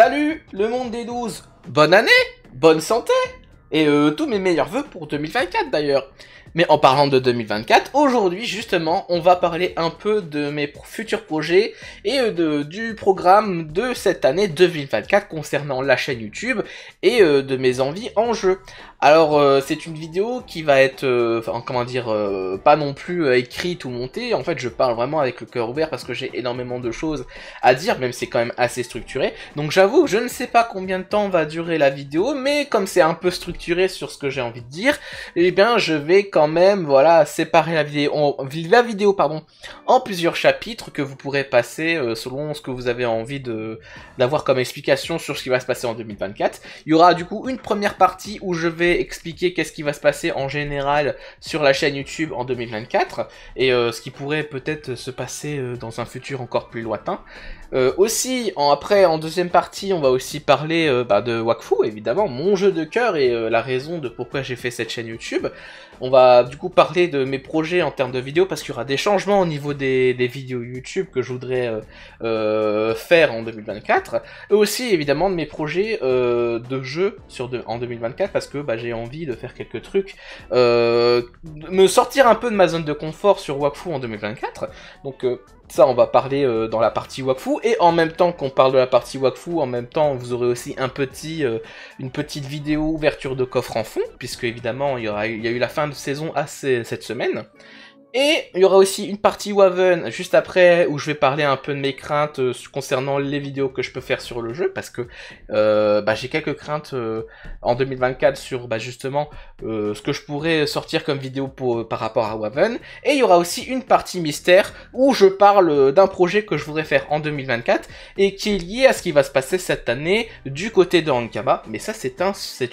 Salut le monde des 12 Bonne année Bonne santé Et euh, tous mes meilleurs voeux pour 2024 d'ailleurs mais en parlant de 2024, aujourd'hui justement, on va parler un peu de mes futurs projets et euh, de, du programme de cette année 2024 concernant la chaîne YouTube et euh, de mes envies en jeu. Alors euh, c'est une vidéo qui va être, comment dire, pas non plus écrite ou montée. En fait, je parle vraiment avec le cœur ouvert parce que j'ai énormément de choses à dire, même si c'est quand même assez structuré. Donc j'avoue, je ne sais pas combien de temps va durer la vidéo, mais comme c'est un peu structuré sur ce que j'ai envie de dire, eh bien je vais quand même, voilà, séparer la vidéo, en plusieurs chapitres que vous pourrez passer euh, selon ce que vous avez envie de d'avoir comme explication sur ce qui va se passer en 2024. Il y aura du coup une première partie où je vais expliquer qu'est-ce qui va se passer en général sur la chaîne YouTube en 2024 et euh, ce qui pourrait peut-être se passer euh, dans un futur encore plus lointain. aussi, après, en deuxième partie, on va aussi parler bah, de Wakfu, évidemment, mon jeu de cœur et la raison de pourquoi j'ai fait cette chaîne YouTube. On va du coup parler de mes projets en termes de vidéos parce qu'il y aura des changements au niveau des, vidéos YouTube que je voudrais euh, euh, faire en 2024 et aussi évidemment de mes projets euh, de jeux sur de, en 2024 parce que bah, j'ai envie de faire quelques trucs, me sortir un peu de ma zone de confort sur Wakfu en 2024. Donc ça, on va parler euh, dans la partie Wakfu. Et en même temps qu'on parle de la partie Wakfu, en même temps, vous aurez aussi un petit, euh, une petite vidéo ouverture de coffre en fond, puisque évidemment, il y, il y a eu la fin de saison assez cette semaine. Et il y aura aussi une partie Waven juste après où je vais parler un peu de mes craintes euh, concernant les vidéos que je peux faire sur le jeu parce que euh, bah, j'ai quelques craintes euh, en 2024 sur bah, justement ce que je pourrais sortir comme vidéo pour, par rapport à Waven. Et il y aura aussi une partie mystère où je parle d'un projet que je voudrais faire en 2024 et qui est lié à ce qui va se passer cette année du côté de Ankama. Mais ça c'est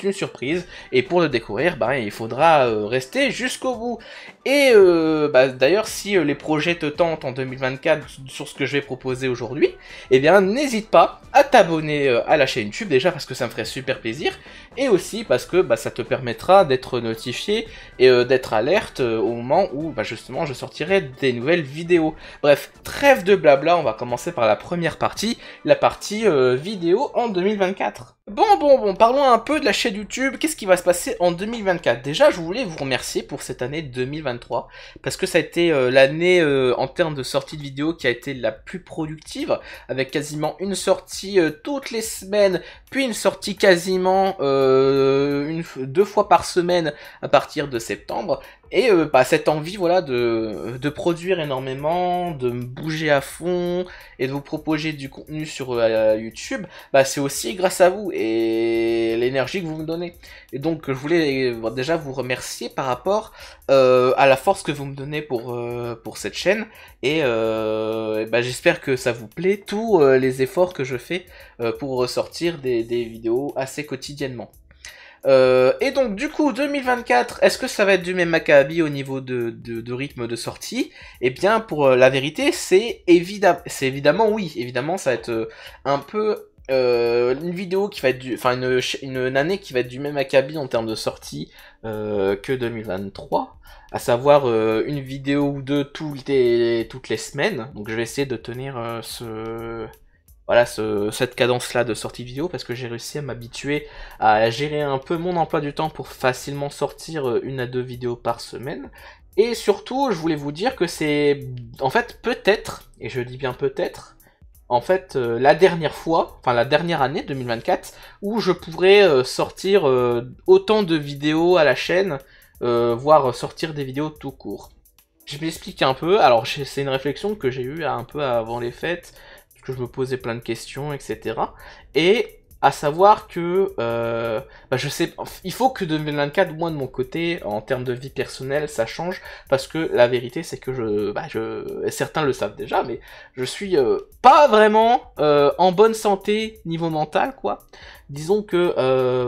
une surprise et pour le découvrir bah, il faudra rester jusqu'au bout. Et euh, bah, d'ailleurs, si euh, les projets te tentent en 2024 sur ce que je vais proposer aujourd'hui, eh bien n'hésite pas à t'abonner euh, à la chaîne YouTube déjà parce que ça me ferait super plaisir et aussi parce que bah, ça te permettra d'être notifié et euh, d'être alerte euh, au moment où bah, justement je sortirai des nouvelles vidéos. Bref, trêve de blabla, on va commencer par la première partie, la partie euh, vidéo en 2024. Bon, bon, bon, parlons un peu de la chaîne YouTube. Qu'est-ce qui va se passer en 2024 Déjà, je voulais vous remercier pour cette année 2023 parce que ça a été l'année en termes de sortie de vidéos qui a été la plus productive avec quasiment une sortie toutes les semaines, puis une sortie quasiment euh, deux fois par semaine à partir de septembre et euh, bah, cette envie voilà de, de, produire énormément, de me bouger à fond et de vous proposer du contenu sur euh, YouTube, bah, c'est aussi grâce à vous et l'énergie que vous me donnez. Et donc je voulais euh, déjà vous remercier par rapport à la force que vous me donnez pour, pour cette chaîne. Et, bah, j'espère que ça vous plaît, tous les efforts que je fais pour ressortir des vidéos assez quotidiennement. Euh, et donc du coup 2024, est-ce que ça va être du même Maccabi au niveau de, rythme de sortie Eh bien pour euh, la vérité c'est évidemment évidemment oui, évidemment ça va être euh, un peu une vidéo qui va être du enfin une, année qui va être du même Maccabi en termes de sortie que 2023 à savoir une vidéo ou deux toutes toutes les semaines donc je vais essayer de tenir ce voilà ce, cette cadence-là de sortie vidéo parce que j'ai réussi à m'habituer à gérer un peu mon emploi du temps pour facilement sortir euh, une à deux vidéos par semaine. Et surtout, je voulais vous dire que c'est en fait peut-être, et je dis bien peut-être, en fait euh, la dernière fois, enfin la dernière année 2024, où je pourrais euh, sortir autant de vidéos à la chaîne, voire sortir des vidéos tout court. Je m'explique un peu, alors c'est une réflexion que j'ai eue un peu avant les fêtes, que je me posais plein de questions, etc. Et à savoir que euh, bah, je sais il faut que 2024 moi de mon côté en termes de vie personnelle ça change parce que la vérité c'est que je, bah, je certains le savent déjà mais je suis euh, pas vraiment euh, en bonne santé niveau mental quoi disons que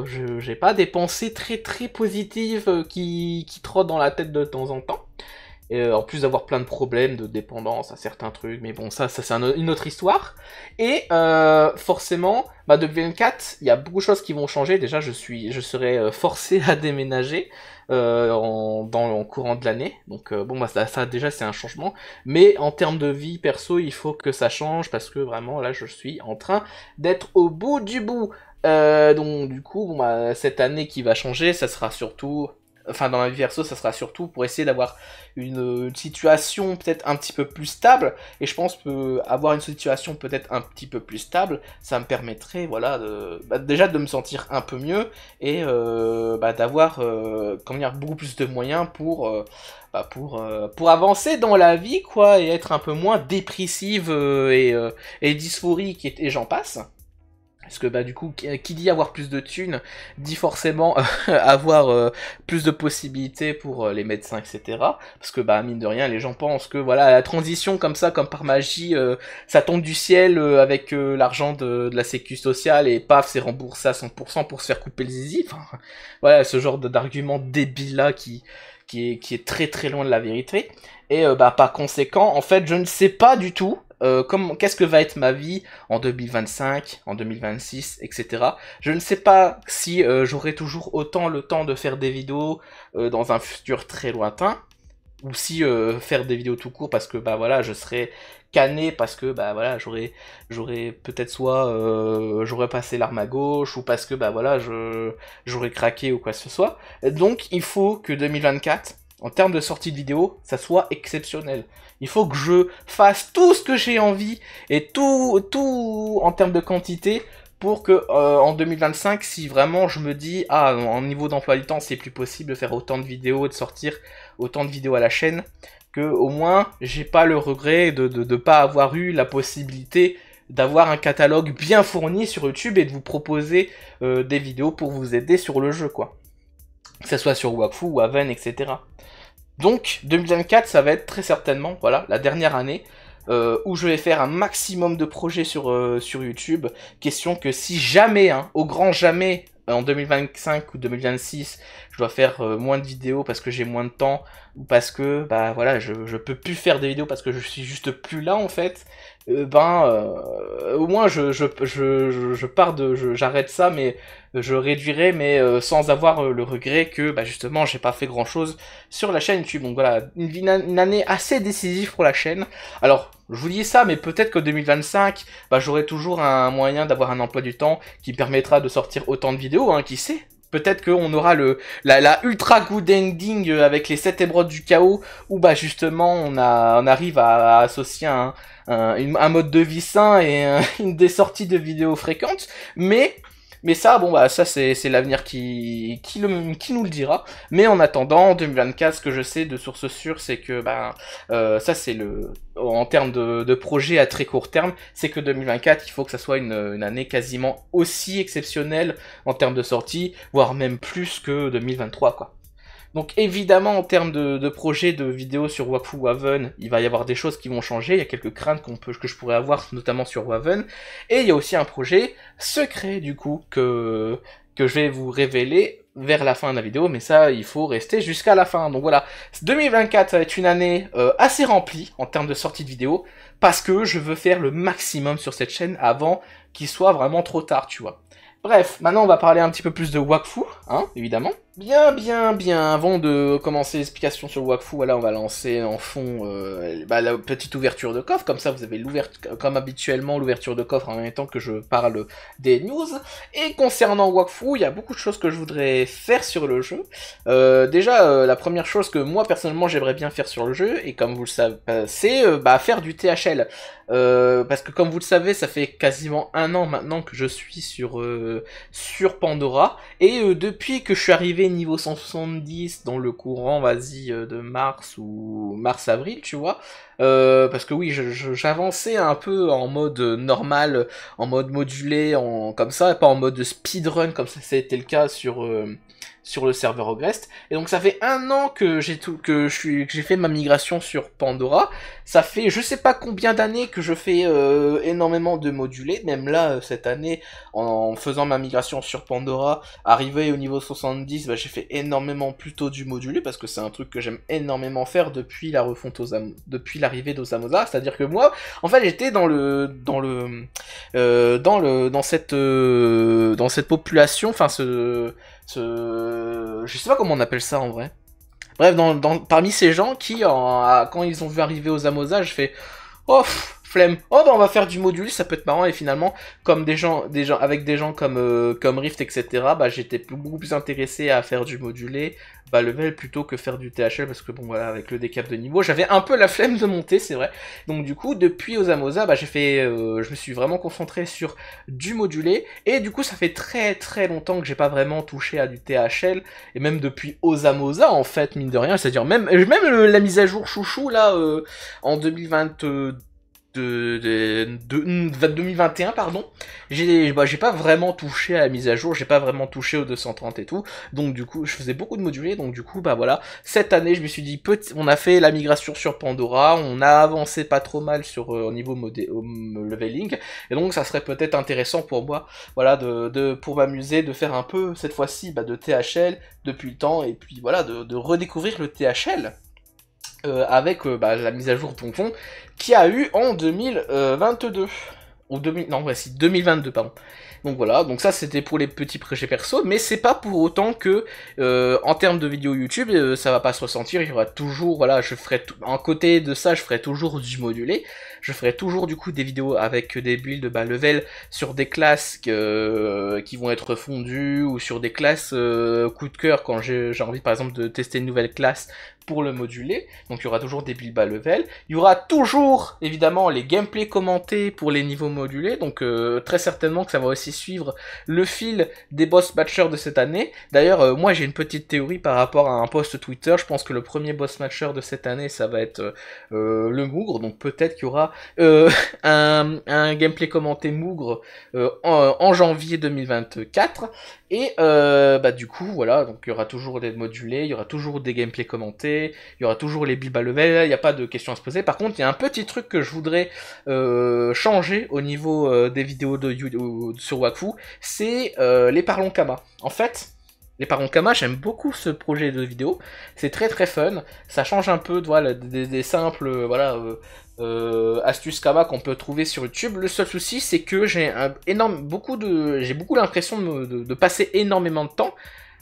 je j'ai pas des pensées très très positives qui qui trottent dans la tête de temps en temps et euh, en plus d'avoir plein de problèmes de dépendance à certains trucs, mais bon, ça, ça c'est une autre histoire. Et euh, forcément, bah, depuis il y a beaucoup de choses qui vont changer. Déjà, je suis, je serai euh, forcé à déménager en, dans, le courant de l'année. Donc bon, bah, ça, déjà c'est un changement. Mais en termes de vie perso, il faut que ça change parce que vraiment là, je suis en train d'être au bout du bout. donc du coup, bon, bah, cette année qui va changer, ça sera surtout enfin dans la vie perso, ça sera surtout pour essayer d'avoir une, situation peut-être un petit peu plus stable. Et je pense que avoir une situation peut-être un petit peu plus stable, ça me permettrait, voilà, bah, déjà de me sentir un peu mieux et euh, bah, d'avoir, euh, beaucoup plus de moyens pour, euh, bah, pour, euh, pour avancer dans la vie, quoi, et être un peu moins dépressive et, et dysphorique et j'en passe. Parce que bah du coup, qui dit avoir plus de thunes, dit forcément euh, avoir euh, plus de possibilités pour euh, les médecins, etc. Parce que bah mine de rien, les gens pensent que voilà la transition comme ça, comme par magie, ça tombe du ciel avec l'argent de, la sécu sociale et paf, c'est remboursé à 100% pour se faire couper le zizi. Enfin, voilà ce genre d'argument débile là qui qui est, qui est très très loin de la vérité. Et bah par conséquent, en fait, je ne sais pas du tout euh, comment, qu'est-ce que va être ma vie en 2025, en 2026, etc. Je ne sais pas si euh, j'aurai toujours autant le temps de faire des vidéos euh, dans un futur très lointain, ou si faire des vidéos tout court parce que bah voilà, je serai canné parce que bah voilà, j'aurais peut-être soit j'aurai passé l'arme à gauche ou parce que bah voilà, je j'aurais craqué ou quoi que ce soit. Donc il faut que 2024 en termes de sortie de vidéo, ça soit exceptionnel. Il faut que je fasse tout ce que j'ai envie et tout, tout en termes de quantité pour que euh, en 2025, si vraiment je me dis ah en niveau d'emploi du temps c'est plus possible de faire autant de vidéos, et de sortir autant de vidéos à la chaîne, que au moins j'ai pas le regret de ne pas avoir eu la possibilité d'avoir un catalogue bien fourni sur YouTube et de vous proposer euh, des vidéos pour vous aider sur le jeu quoi. Que ce soit sur Wakfu, Waven, etc. Donc 2024, ça va être très certainement voilà, la dernière année euh, où je vais faire un maximum de projets sur, euh, sur YouTube. Question que si jamais, hein, au grand jamais, en 2025 ou 2026, je dois faire euh, moins de vidéos parce que j'ai moins de temps ou parce que bah voilà je, je peux plus faire des vidéos parce que je suis juste plus là en fait euh, ben euh, au moins je, je, je, je pars de j'arrête ça mais je réduirai mais euh, sans avoir le regret que bah, justement j'ai pas fait grand chose sur la chaîne YouTube donc voilà une, une année assez décisive pour la chaîne alors je vous dis ça mais peut-être que 2025 bah, j'aurai toujours un moyen d'avoir un emploi du temps qui permettra de sortir autant de vidéos hein, qui sait peut-être qu'on aura le la, la, ultra good ending euh, avec les sept émeraudes du chaos où bah justement on a on arrive à, associer un, un, un, mode de vie sain et une des sorties de vidéos fréquentes mais mais ça, bon, bah, ça, c'est l'avenir qui, qui, le, qui nous le dira. Mais en attendant, 2024, ce que je sais de source sûre, c'est que, bah, euh, ça, c'est le. En termes de, de projet à très court terme, c'est que 2024, il faut que ça soit une, une année quasiment aussi exceptionnelle en termes de sortie, voire même plus que 2023, quoi. Donc évidemment en termes de, de projet de vidéo sur Wakfu Waven, il va y avoir des choses qui vont changer, il y a quelques craintes peut, que je pourrais avoir notamment sur Waven, et il y a aussi un projet secret du coup que, que je vais vous révéler vers la fin de la vidéo, mais ça, il faut rester jusqu'à la fin. Donc voilà, 2024 ça va être une année euh, assez remplie en termes de sortie de vidéos, parce que je veux faire le maximum sur cette chaîne avant qu'il soit vraiment trop tard, tu vois. Bref, maintenant on va parler un petit peu plus de Wakfu, hein, évidemment. Bien, bien, bien. Avant de commencer l'explication sur Wakfu, voilà, on va lancer en fond euh, bah, la petite ouverture de coffre. Comme ça, vous avez l'ouverture, comme habituellement, l'ouverture de coffre en même temps que je parle des news. Et concernant Wakfu, il y a beaucoup de choses que je voudrais faire sur le jeu. Euh, déjà, euh, la première chose que moi personnellement j'aimerais bien faire sur le jeu, et comme vous le savez, c'est bah, faire du THL. parce que comme vous le savez, ça fait quasiment un an maintenant que je suis sur, sur Pandora. Et depuis que je suis arrivé niveau 170 dans le courant, vas-y, euh, de mars ou mars-avril, tu vois. Euh, parce que oui, j'avançais un peu en mode euh, normal, en mode modulé, en comme ça, et pas en mode speedrun comme ça c'était le cas sur sur le serveur Ogrest, Et donc ça fait un an que j'ai que je suis, que j'ai fait ma migration sur Pandora. Ça fait je sais pas combien d'années que je fais euh, énormément de modulés. Même là euh, cette année, en, faisant ma migration sur Pandora, arrivé au niveau 70, bah, j'ai fait énormément plutôt du modulé parce que c'est un truc que j'aime énormément faire depuis la refonte aux depuis l'arrivée d'Osamosa. C'est-à-dire que moi, en fait, j'étais dans le dans le euh, dans le dans cette dans cette population, enfin ce euh, je sais pas comment on appelle ça en vrai. Bref, parmi ces gens qui, quand ils ont vu arriver aux amosages, je fais... Oh, flemme. Oh bah on va faire du module, ça peut être marrant et finalement comme des gens, des gens avec des gens comme euh, comme Rift etc. Bah j'étais beaucoup plus intéressé à faire du modulé, bah level plutôt que faire du THL parce que bon voilà avec le décap de niveau j'avais un peu la flemme de monter c'est vrai. Donc du coup depuis Osamosa bah j'ai fait, euh, je me suis vraiment concentré sur du modulé et du coup ça fait très très longtemps que j'ai pas vraiment touché à du THL et même depuis Osamosa en fait mine de rien c'est à dire même même la mise à jour chouchou là euh, en 2022 de, 2021, pardon, j'ai bah, pas vraiment touché à la mise à jour, j'ai pas vraiment touché au 230 et tout, donc du coup, je faisais beaucoup de moduler donc du coup, bah voilà, cette année, je me suis dit, on a fait la migration sur Pandora, on a avancé pas trop mal sur euh, au niveau modé, euh, leveling, et donc ça serait peut-être intéressant pour moi, voilà, de, pour m'amuser, de faire un peu, cette fois-ci, bah, de THL depuis le temps, et puis voilà, de, de redécouvrir le THL euh, avec euh, bah, la mise à jour fond qui a eu en 2022. Euh, Ou 2000, non, voici, 2022, pardon. Donc voilà, donc ça c'était pour les petits projets perso, mais c'est pas pour autant que en termes de vidéos YouTube, ça va pas se ressentir, il y aura toujours, voilà, je ferai un côté de ça, je ferai toujours du modulé, je ferai toujours du coup des vidéos avec des builds bas level sur des classes euh, qui vont être fondues ou sur des classes euh, coup de cœur quand j'ai envie par exemple de tester une nouvelle classe pour le moduler. Donc il y aura toujours des builds bas level. Il y aura toujours évidemment les gameplays commentés pour les niveaux modulés. Donc euh, très certainement que ça va aussi suivre le fil des boss matchers de cette année. D'ailleurs moi j'ai une petite théorie par rapport à un post Twitter. Je pense que le premier boss matcher de cette année ça va être le Mougre. Donc peut-être qu'il y aura euh, un, gameplay commenté Mougre euh, en, janvier 2024. Et euh, bah, du coup, voilà, donc il y aura toujours des modulés, il y aura toujours des gameplays commentés, il y aura toujours les bibas level, il n'y a pas de questions à se poser. Par contre, il y a un petit truc que je voudrais changer au niveau des vidéos de, sur Wakfu, c'est les Parlons Kama. En fait, les Parlons Kama, j'aime beaucoup ce projet de vidéo. C'est très très fun. Ça change un peu des, simples voilà, euh, astuces Kama qu'on peut trouver sur YouTube. Le seul souci, c'est que j'ai énorme, beaucoup de, j'ai beaucoup l'impression de, passer énormément de temps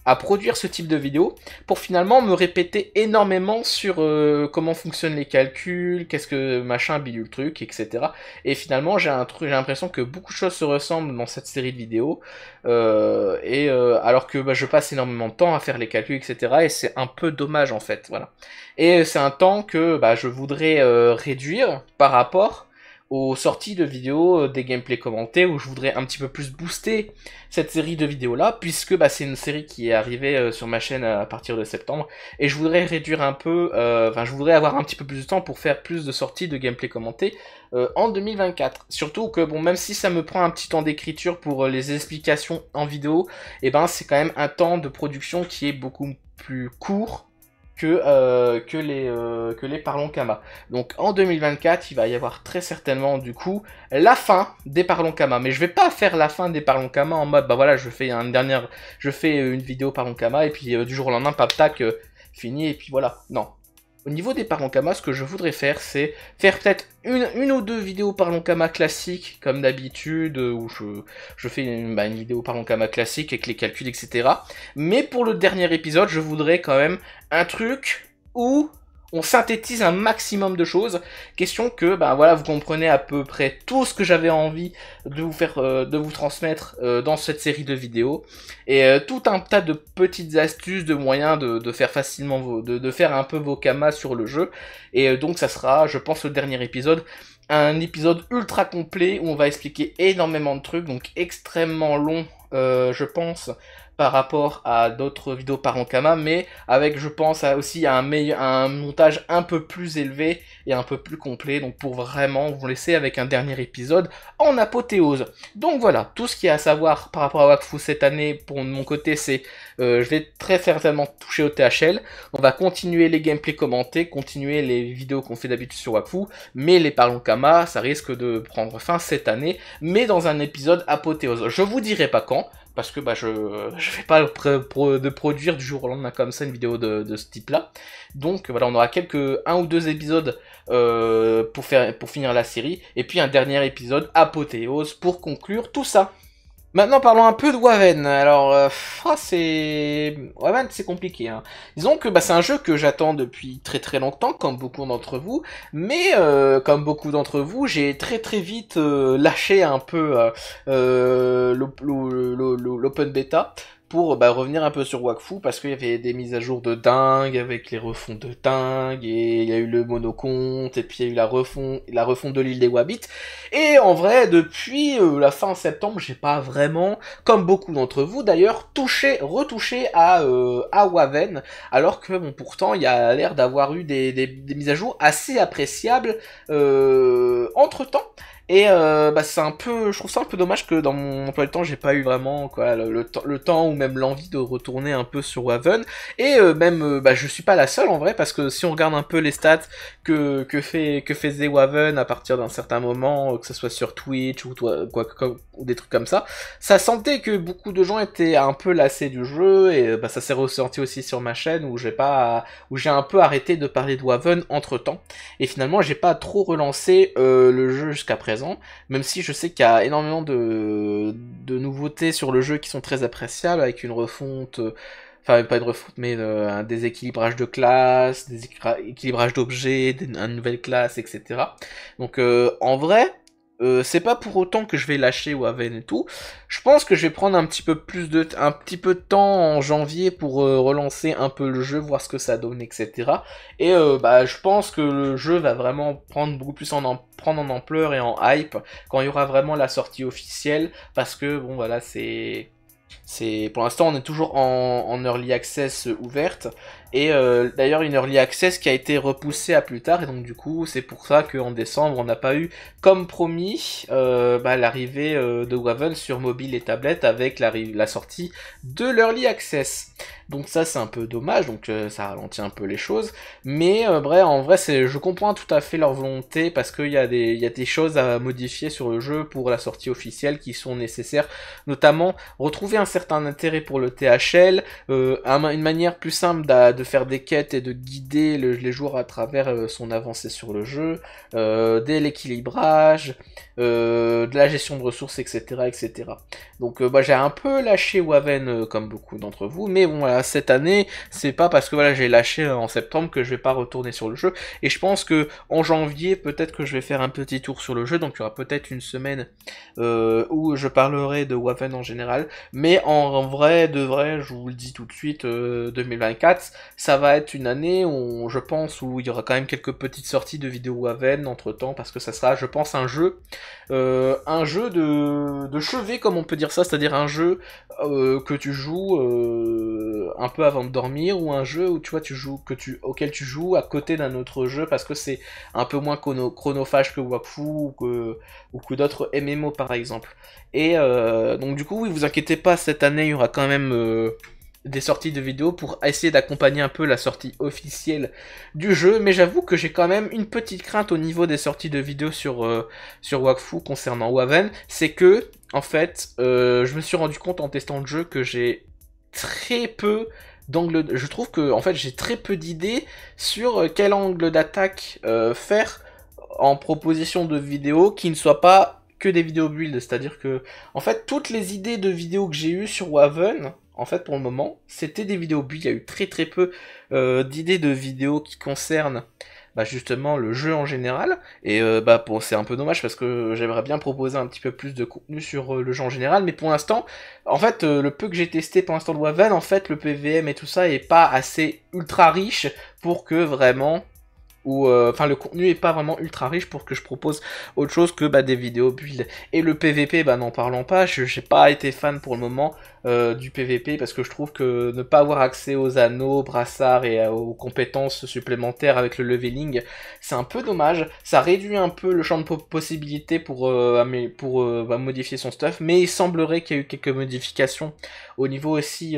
à produire ce type de vidéo pour finalement me répéter énormément sur euh, comment fonctionnent les calculs, qu'est-ce que machin le truc, etc. Et finalement, j'ai un truc, j'ai l'impression que beaucoup de choses se ressemblent dans cette série de vidéos. Euh, et euh, alors que bah, je passe énormément de temps à faire les calculs, etc. Et c'est un peu dommage en fait, voilà. Et c'est un temps que bah, je voudrais réduire par rapport aux sorties de vidéos, euh, des gameplays commentés, où je voudrais un petit peu plus booster cette série de vidéos-là, puisque bah, c'est une série qui est arrivée euh, sur ma chaîne à partir de septembre, et je voudrais réduire un peu, euh, enfin je voudrais avoir un petit peu plus de temps pour faire plus de sorties de gameplay commentés en 2024. Surtout que, bon, même si ça me prend un petit temps d'écriture pour les explications en vidéo, et eh ben c'est quand même un temps de production qui est beaucoup plus court que, euh, que, les, euh, que les Parlons Kama. Donc en 2024, il va y avoir très certainement du coup la fin des Parlons Kama. Mais je vais pas faire la fin des Parlons Kama en mode bah voilà, je fais une dernière, je fais une vidéo Parlons Kama et puis euh, du jour au lendemain, pap tac, fini et puis voilà. Non, au niveau des Parlons Kama, ce que je voudrais faire, c'est faire peut-être une, une, ou deux vidéos parlons Kama classiques, comme d'habitude, euh, où je, fais une, bah, une, vidéo parlons Kama classique avec les calculs, etc. Mais pour le dernier épisode, je voudrais quand même un truc où on synthétise un maximum de choses. Question que, ben voilà, vous comprenez à peu près tout ce que j'avais envie de vous faire, euh, de vous transmettre euh, dans cette série de vidéos. Et euh, tout un tas de petites astuces, de moyens de, faire facilement, vos, de, de, faire un peu vos kamas sur le jeu. Et donc ça sera, je pense, le dernier épisode. Un épisode ultra complet où on va expliquer énormément de trucs, donc extrêmement long, je pense, par rapport à d'autres vidéos par Kama, mais avec, je pense, aussi un, montage un peu plus élevé et un peu plus complet, donc pour vraiment vous laisser avec un dernier épisode en apothéose. Donc voilà, tout ce qu'il y a à savoir par rapport à Wakfu cette année, pour mon côté, c'est euh, je vais très certainement toucher au THL, on va continuer les gameplays commentés, continuer les vidéos qu'on fait d'habitude sur Wakfu, mais les Parlons Kama, ça risque de prendre fin cette année, mais dans un épisode apothéose. Je vous dirai pas quand, parce que bah, je ne vais pas de produire du jour au lendemain comme ça une vidéo de, de ce type-là. Donc voilà, on aura quelques un ou deux épisodes euh, pour, faire, pour finir la série, et puis un dernier épisode apothéose pour conclure tout ça. Maintenant, parlons un peu de Waven. Alors, euh, ah, c'est Waven, c'est compliqué. Hein. Disons que bah, c'est un jeu que j'attends depuis très très longtemps, comme beaucoup d'entre vous. Mais euh, comme beaucoup d'entre vous, j'ai très très vite euh, lâché un peu euh, euh, l'open bêta pour bah, revenir un peu sur Wakfu parce qu'il y avait des mises à jour de dingue avec les refonds de dingue et il y a eu le monocompte et puis il y a eu la refonte la de l'île des Wabbits et en vrai depuis euh, la fin septembre j'ai pas vraiment comme beaucoup d'entre vous d'ailleurs touché retouché à euh, à Waven alors que bon pourtant il y a l'air d'avoir eu des, mises à jour assez appréciables euh, entre temps et euh, bah, c'est un peu, je trouve ça un peu dommage que dans mon emploi temps, j'ai pas eu vraiment quoi, le, temps ou même l'envie de retourner un peu sur Waven. Et euh, même, euh, bah, je suis pas la seule en vrai, parce que si on regarde un peu les stats que, que, fait, que faisait Waven à partir d'un certain moment, que ce soit sur Twitch ou, quoi, des trucs comme ça, ça sentait que beaucoup de gens étaient un peu lassés du jeu, et bah, ça s'est ressenti aussi sur ma chaîne où j'ai pas, où j'ai un peu arrêté de parler de Waven entre temps. Et finalement, j'ai pas trop relancé le jeu jusqu'à présent même si je sais qu'il y a énormément de, nouveautés sur le jeu qui sont très appréciables, avec une refonte, enfin pas une refonte, mais euh, un déséquilibrage de classe, des équilibrages d'objets, une nouvelle classe, etc. Donc euh, en vrai, euh, c'est pas pour autant que je vais lâcher Waven et tout. Je pense que je vais prendre un petit peu plus de, un petit peu de temps en janvier pour euh, relancer un peu le jeu, voir ce que ça donne, etc. Et euh, bah, je pense que le jeu va vraiment prendre beaucoup plus en, prendre en ampleur et en hype quand il y aura vraiment la sortie officielle, parce que bon voilà, c'est c'est pour l'instant on est toujours en, en early access ouverte et euh, d'ailleurs, une early access qui a été repoussée à plus tard. Et donc, du coup, c'est pour ça qu'en décembre, on n'a pas eu, comme promis, euh, bah, l'arrivée euh, de Wavel sur mobile et tablette avec la, sortie de l'early access. Donc, ça, c'est un peu dommage. Donc, ça ralentit un peu les choses. Mais bref, en vrai, je comprends tout à fait leur volonté parce qu'il y, a des, choses à modifier sur le jeu pour la sortie officielle qui sont nécessaires. Notamment, retrouver un certain intérêt pour le THL, une manière plus simple de faire des quêtes et de guider les joueurs à travers euh, son avancée sur le jeu, euh, dès l'équilibrage, euh, de la gestion de ressources, etc. etc. Donc bah, j'ai un peu lâché Waven comme beaucoup d'entre vous, mais bon, voilà, cette année, c'est pas parce que voilà, j'ai lâché en septembre que je vais pas retourner sur le jeu, et je pense que en janvier, peut-être que je vais faire un petit tour sur le jeu, donc il y aura peut-être une semaine où je parlerai de Waven en général, mais en vrai, de vrai, je vous le dis tout de suite, 2024, ça va être une année, où, je pense, où il y aura quand même quelques petites sorties de vidéos Ven entre temps, parce que ça sera, je pense, un jeu, euh, un jeu de, de, chevet, comme on peut dire ça, c'est-à-dire un jeu euh, que tu joues euh, un peu avant de dormir, ou un jeu où tu vois, tu joues, que tu, auquel tu joues à côté d'un autre jeu, parce que c'est un peu moins chronophage que Wakfu ou que, ou que d'autres MMO par exemple. Et donc, du coup, oui, vous inquiétez pas, cette année, il y aura quand même des sorties de vidéos pour essayer d'accompagner un peu la sortie officielle du jeu, mais j'avoue que j'ai quand même une petite crainte au niveau des sorties de vidéos sur, euh, sur Wakfu concernant Waven, c'est que, en fait, euh, je me suis rendu compte en testant le jeu que j'ai très peu d'angle... Je trouve que, en fait, j'ai très peu d'idées sur euh, quel angle d'attaque faire en proposition de vidéos qui ne soit pas que des vidéos build, c'est-à-dire que, en fait, toutes les idées de vidéos que j'ai eues sur Waven, en fait, pour le moment, c'était des vidéos but, Il y a eu très très peu euh, d'idées de vidéos qui concernent bah, justement le jeu en général. Et euh, bah, c'est un peu dommage parce que j'aimerais bien proposer un petit peu plus de contenu sur euh, le jeu en général. Mais pour l'instant, en fait, le peu que j'ai testé pour l'instant de Waven, en fait, le PVM et tout ça est pas assez ultra riche pour que vraiment euh, enfin le contenu est pas vraiment ultra riche pour que je propose autre chose que bah, des vidéos build et le PVP bah, n'en parlons pas je n'ai pas été fan pour le moment euh, du PVP parce que je trouve que ne pas avoir accès aux anneaux brassards et euh, aux compétences supplémentaires avec le leveling c'est un peu dommage ça réduit un peu le champ de possibilités pour pour bah, modifier son stuff mais il semblerait qu'il y ait eu quelques modifications au niveau aussi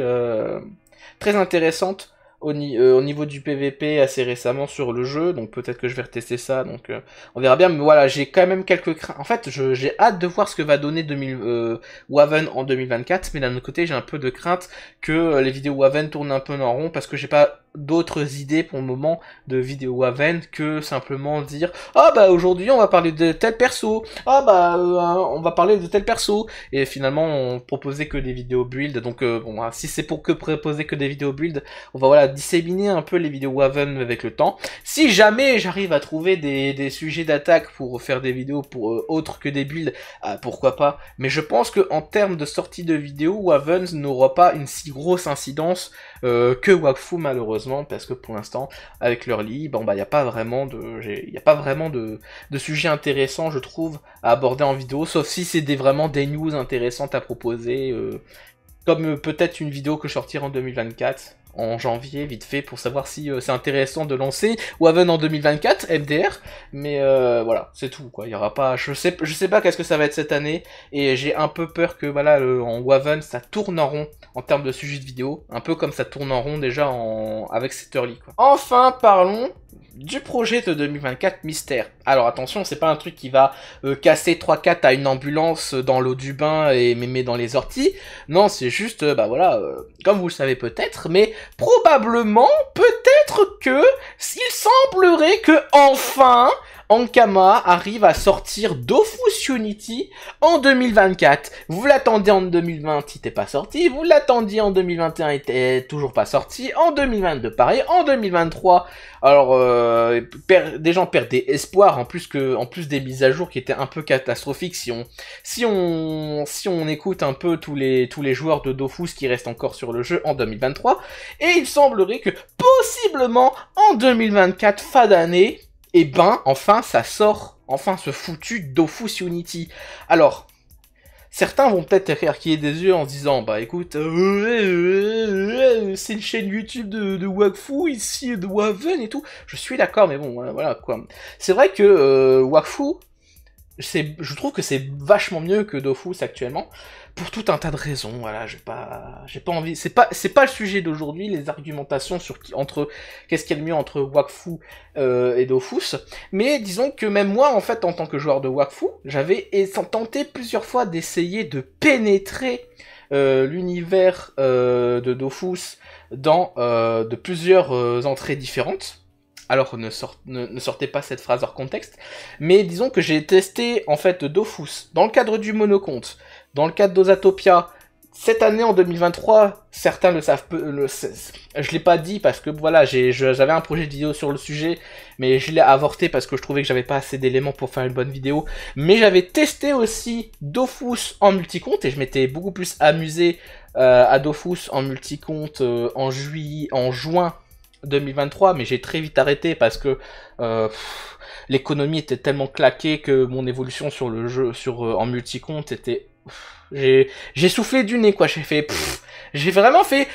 très intéressantes euh, au, niveau du PVP assez récemment sur le jeu, donc peut-être que je vais retester ça, donc euh, on verra bien, mais voilà, j'ai quand même quelques craintes. En fait, j'ai hâte de voir ce que va donner 2000, euh, Waven en 2024, mais d'un autre côté, j'ai un peu de crainte que les vidéos Waven tournent un peu en rond parce que j'ai pas d'autres idées pour le moment de vidéo Haven que simplement dire ah bah aujourd'hui on va parler de tel perso ah bah euh, hein, on va parler de tel perso et finalement on proposait que des vidéos build donc euh, bon hein, si c'est pour que proposer que des vidéos build on va voilà disséminer un peu les vidéos waven avec le temps si jamais j'arrive à trouver des, sujets d'attaque pour faire des vidéos pour euh, autres que des builds ah, pourquoi pas mais je pense que en termes de sortie de vidéos... Haven n'aura pas une si grosse incidence euh, que Wakfu malheureusement, parce que pour l'instant, avec leur lit, bon bah il n'y a pas vraiment de. Y a pas vraiment de, de sujet intéressant, je trouve, à aborder en vidéo, sauf si c'est des, vraiment des news intéressantes à proposer. Euh, comme euh, peut-être une vidéo que je sortirai en 2024, en janvier, vite fait, pour savoir si euh, c'est intéressant de lancer Waven en 2024, MDR. Mais euh, voilà, c'est tout, quoi. Il y aura pas. Je sais, je sais pas qu'est-ce que ça va être cette année, et j'ai un peu peur que, voilà, en Waven, ça tourne en rond en termes de sujet de vidéo, un peu comme ça tourne en rond déjà avec cette early, Enfin, parlons du projet de 2024 mystère. Alors attention, c'est pas un truc qui va euh, casser 3-4 à une ambulance dans l'eau du bain et mémé dans les orties. Non, c'est juste, euh, bah voilà, euh, comme vous le savez peut-être, mais probablement, peut-être que, il semblerait que enfin, Ankama arrive à sortir Dofus Unity en 2024. Vous l'attendiez en 2020, il n'était pas sorti. Vous l'attendiez en 2021, il n'était toujours pas sorti. En 2022, pareil. En 2023, alors euh, des gens perdaient espoir en plus que, en plus des mises à jour qui étaient un peu catastrophiques. Si on, si on, si on écoute un peu tous les, tous les joueurs de Dofus qui restent encore sur le jeu en 2023, et il semblerait que possiblement en 2024, fin d'année, et eh ben enfin ça sort, enfin ce foutu Dofus Unity. Alors, certains vont peut-être ait des yeux en se disant bah écoute euh, euh, c'est une chaîne YouTube de, de Wakfu ici de Waven et tout je suis d'accord mais bon voilà, quoi c'est vrai que euh, Wakfu je trouve que c'est vachement mieux que Dofus actuellement, pour tout un tas de raisons. Voilà, j'ai pas, j'ai pas envie. C'est pas, c'est pas le sujet d'aujourd'hui. Les argumentations sur qui, entre, qu'est-ce qu'il y a de mieux entre Wakfu euh, et Dofus. Mais disons que même moi, en fait, en tant que joueur de Wakfu, j'avais tenté plusieurs fois d'essayer de pénétrer euh, l'univers euh, de Dofus dans de plusieurs entrées différentes alors ne, sortez pas cette phrase hors contexte, mais disons que j'ai testé en fait Dofus dans le cadre du monocompte, dans le cadre d'Ozatopia. Cette année en 2023, certains le savent peu, le, je l'ai pas dit parce que voilà, j'avais un projet de vidéo sur le sujet, mais je l'ai avorté parce que je trouvais que j'avais pas assez d'éléments pour faire une bonne vidéo. Mais j'avais testé aussi Dofus en multicompte et je m'étais beaucoup plus amusé euh, à Dofus en multicompte euh, en juillet, en juin 2023, mais j'ai très vite arrêté parce que euh, l'économie était tellement claquée que mon évolution sur le jeu, sur euh, en multi était j'ai soufflé du nez quoi j'ai fait j'ai vraiment fait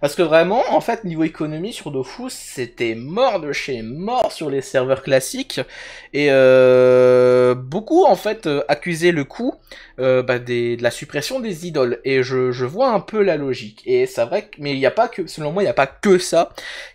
parce que vraiment en fait niveau économie sur Dofus c'était mort de chez mort sur les serveurs classiques et euh, beaucoup en fait accusaient le coup euh, bah des, de la suppression des idoles. Et je, je vois un peu la logique. Et c'est vrai que, mais il n'y a pas que, selon moi, il n'y a pas que ça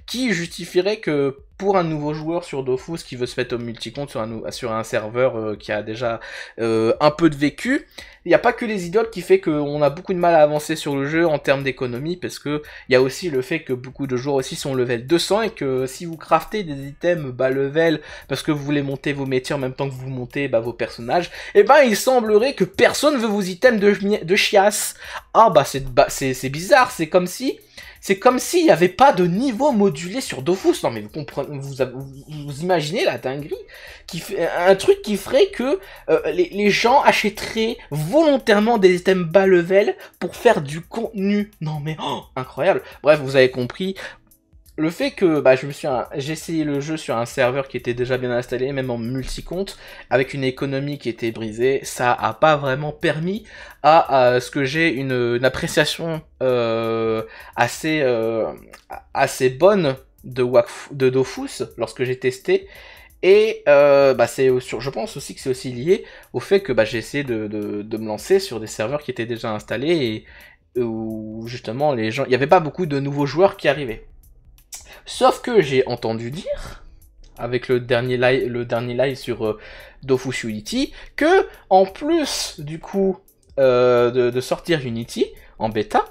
qui justifierait que pour un nouveau joueur sur Dofus qui veut se mettre au multicompte sur un, sur un serveur euh, qui a déjà euh, un peu de vécu, il n'y a pas que les idoles qui fait qu'on a beaucoup de mal à avancer sur le jeu en termes d'économie parce que il y a aussi le fait que beaucoup de joueurs aussi sont level 200 et que si vous craftez des items bas level parce que vous voulez monter vos métiers en même temps que vous montez bah, vos personnages, et eh ben il semblerait que personne personne veut vos items de, de chiasse. Ah bah, bah c'est bizarre, c'est comme si... C'est comme s'il n'y avait pas de niveau modulé sur Dofus. Non mais vous comprenez, vous, imaginez la dinguerie qui fait, Un truc qui ferait que euh, les, gens achèteraient volontairement des items bas level pour faire du contenu. Non mais oh, incroyable. Bref, vous avez compris le fait que bah, je me suis j'ai essayé le jeu sur un serveur qui était déjà bien installé, même en multi-compte, avec une économie qui était brisée, ça a pas vraiment permis à, ce que j'ai une, appréciation euh, assez, euh, assez bonne de, Wakf... de Dofus lorsque j'ai testé. Et euh, bah, c'est je pense aussi que c'est aussi lié au fait que bah, j'ai essayé de, de, de me lancer sur des serveurs qui étaient déjà installés et où justement les gens, il n'y avait pas beaucoup de nouveaux joueurs qui arrivaient. Sauf que j'ai entendu dire, avec le dernier live, le dernier live sur euh, Dofus Unity, que en plus du coup euh, de, sortir Unity en bêta,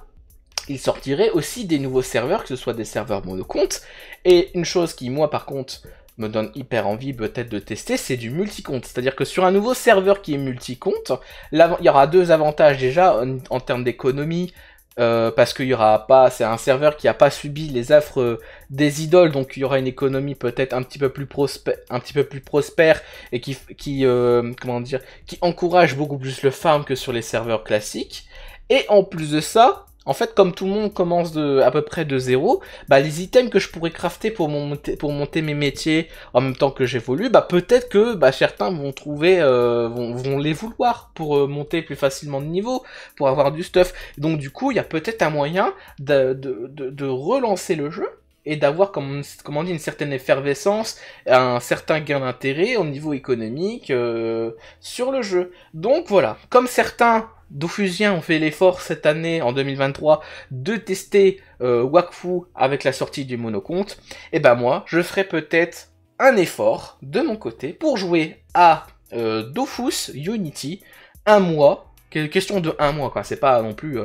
il sortirait aussi des nouveaux serveurs, que ce soit des serveurs monocomptes, Et une chose qui moi par contre me donne hyper envie peut-être de tester, c'est du multicompte. C'est-à-dire que sur un nouveau serveur qui est multicompte, il y aura deux avantages déjà en termes d'économie euh, parce qu'il y aura pas, c'est un serveur qui n'a pas subi les affres des idoles, donc il y aura une économie peut-être un petit peu plus prospère, un petit peu plus prospère et qui, qui euh, comment dire, qui encourage beaucoup plus le farm que sur les serveurs classiques. Et en plus de ça, en fait, comme tout le monde commence de, à peu près de zéro, bah, les items que je pourrais crafter pour monter, pour monter mes métiers en même temps que j'évolue, bah, peut-être que bah, certains vont trouver, euh, vont, les vouloir pour euh, monter plus facilement de niveau, pour avoir du stuff. Donc, du coup, il y a peut-être un moyen de, de, de relancer le jeu et d'avoir, comme, on dit, une certaine effervescence, un certain gain d'intérêt au niveau économique euh, sur le jeu. Donc voilà, comme certains Dofusiens ont fait l'effort cette année, en 2023, de tester euh, Wakfu avec la sortie du monocompte, et eh ben moi, je ferai peut-être un effort de mon côté pour jouer à euh, Dofus Unity un mois, question de un mois, quoi, c'est pas non plus...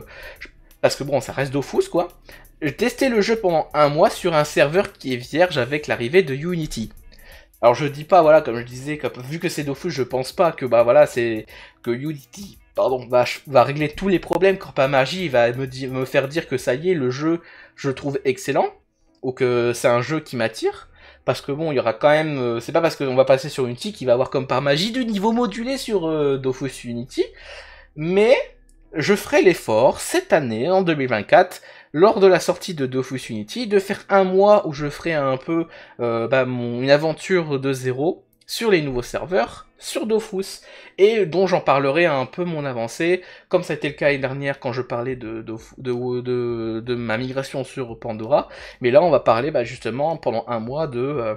parce que bon, ça reste Dofus, quoi. J'ai testé le jeu pendant un mois sur un serveur qui est vierge avec l'arrivée de Unity. Alors je dis pas, voilà, comme je disais, vu que c'est Dofus, je pense pas que, bah voilà, c'est que Unity pardon, va, régler tous les problèmes. Quand par Magie va me, faire dire que ça y est, le jeu, je trouve excellent, ou que c'est un jeu qui m'attire. Parce que bon, il y aura quand même. Euh, c'est pas parce qu'on va passer sur Unity qu'il va avoir comme par magie du niveau modulé sur euh, Dofus Unity. Mais je ferai l'effort cette année, en 2024, lors de la sortie de Dofus Unity, de faire un mois où je ferai un peu euh, bah, mon, une aventure de zéro sur les nouveaux serveurs, sur Dofus, et dont j'en parlerai un peu mon avancée, comme ça a été le cas l'année dernière quand je parlais de, ma migration sur Pandora, mais là on va parler bah, justement pendant un mois de... Euh,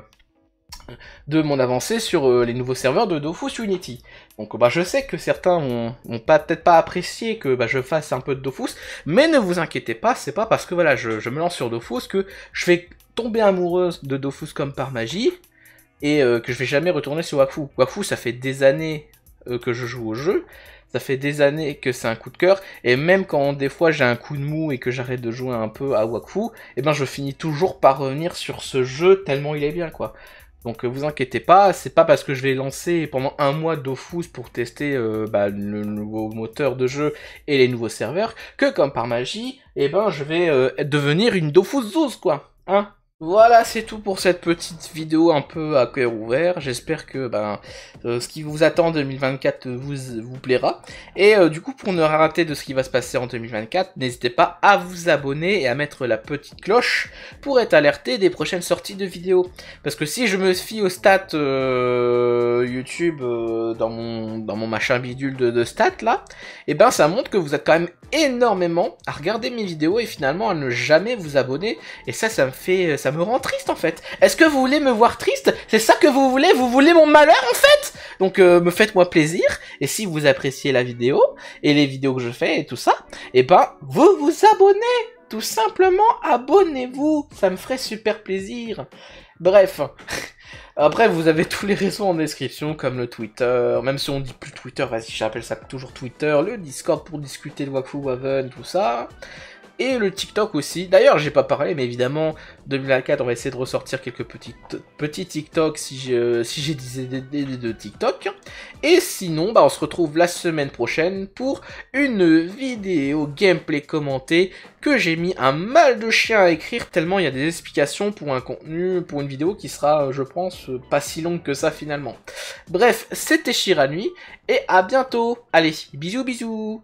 de mon avancée sur euh, les nouveaux serveurs de Dofus Unity. Donc bah, je sais que certains n'ont peut-être pas apprécié que bah, je fasse un peu de Dofus, mais ne vous inquiétez pas, c'est pas parce que voilà je, me lance sur Dofus que je vais tomber amoureuse de Dofus comme par magie et euh, que je vais jamais retourner sur Wakfu. Wakfu, ça fait des années euh, que je joue au jeu, ça fait des années que c'est un coup de cœur, et même quand des fois j'ai un coup de mou et que j'arrête de jouer un peu à Wakfu, et eh ben je finis toujours par revenir sur ce jeu tellement il est bien quoi. Donc euh, vous inquiétez pas, c'est pas parce que je vais lancer pendant un mois Dofus pour tester euh, bah, le nouveau moteur de jeu et les nouveaux serveurs que comme par magie, eh ben je vais euh, devenir une Dofus Zouz quoi. Hein voilà, c'est tout pour cette petite vidéo un peu à cœur ouvert. J'espère que ben, euh, ce qui vous attend en 2024 euh, vous, vous plaira. Et euh, du coup, pour ne rater de ce qui va se passer en 2024, n'hésitez pas à vous abonner et à mettre la petite cloche pour être alerté des prochaines sorties de vidéos. Parce que si je me fie aux stats YouTube dans, mon, dans mon machin bidule de, de stats là, et eh ben ça montre que vous êtes quand même énormément à regarder mes vidéos et finalement à ne jamais vous abonner. Et ça, ça me fait ça me rend triste en fait. Est-ce que vous voulez me voir triste C'est ça que vous voulez Vous voulez mon malheur en fait Donc euh, me faites-moi plaisir. Et si vous appréciez la vidéo et les vidéos que je fais et tout ça, et eh ben vous vous abonnez. Tout simplement, abonnez-vous. Ça me ferait super plaisir. Bref. Après, vous avez tous les réseaux en description, comme le Twitter, même si on dit plus Twitter, vas-y, j'appelle ça toujours Twitter, le Discord pour discuter de Wakfu Waven, tout ça et le TikTok aussi. D'ailleurs, j'ai pas parlé, mais évidemment, 2024, on va essayer de ressortir quelques petits, petits TikTok si j'ai des idées de TikTok. Et sinon, bah, on se retrouve la semaine prochaine pour une vidéo gameplay commentée que j'ai mis un mal de chien à écrire tellement il y a des explications pour un contenu, pour une vidéo qui sera, je pense, pas si longue que ça finalement. Bref, c'était nuit et à bientôt. Allez, bisous bisous